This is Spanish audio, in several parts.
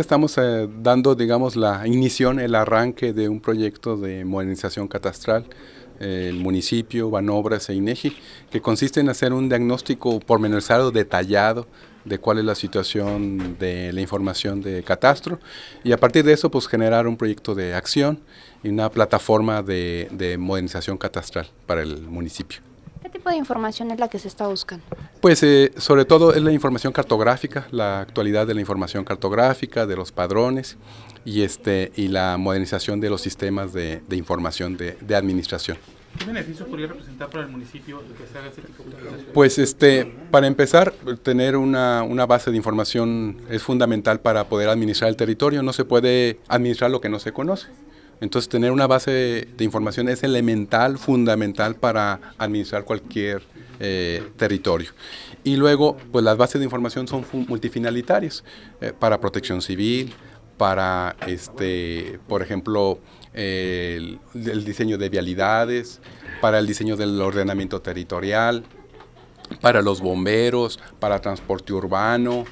Estamos eh, dando, digamos, la inición, el arranque de un proyecto de modernización catastral el municipio, Banobras e INEGI, que consiste en hacer un diagnóstico pormenorizado, detallado, de cuál es la situación de la información de catastro y a partir de eso pues generar un proyecto de acción y una plataforma de modernización catastral para el municipio. ¿Qué tipo de información es la que se está buscando? Pues eh, sobre todo es la información cartográfica, la actualidad de la información cartográfica, de los padrones y, este, y la modernización de los sistemas de, información de, administración. ¿Qué beneficio podría representar para el municipio el que se haga este tipo de Pues este, para empezar, tener una, base de información es fundamental para poder administrar el territorio. No se puede administrar lo que no se conoce. Entonces tener una base de, información es elemental, fundamental para administrar cualquier eh, territorio. Y luego, pues las bases de información son multifinalitarias eh, para protección civil, para, este, por ejemplo, el, diseño de vialidades, para el diseño del ordenamiento territorial, para los bomberos, para transporte urbano,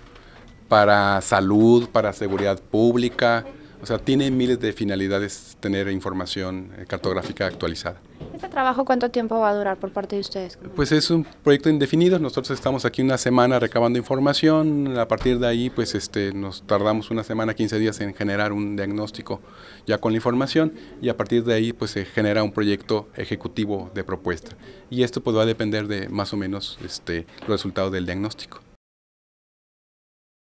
para salud, para seguridad pública, o sea, tiene miles de finalidades tener información eh, cartográfica actualizada. ¿Este trabajo cuánto tiempo va a durar por parte de ustedes? Pues es un proyecto indefinido, nosotros estamos aquí una semana recabando información, a partir de ahí pues este, nos tardamos una semana, 15 días en generar un diagnóstico ya con la información y a partir de ahí pues se genera un proyecto ejecutivo de propuesta. Y esto pues va a depender de más o menos este, los resultados del diagnóstico.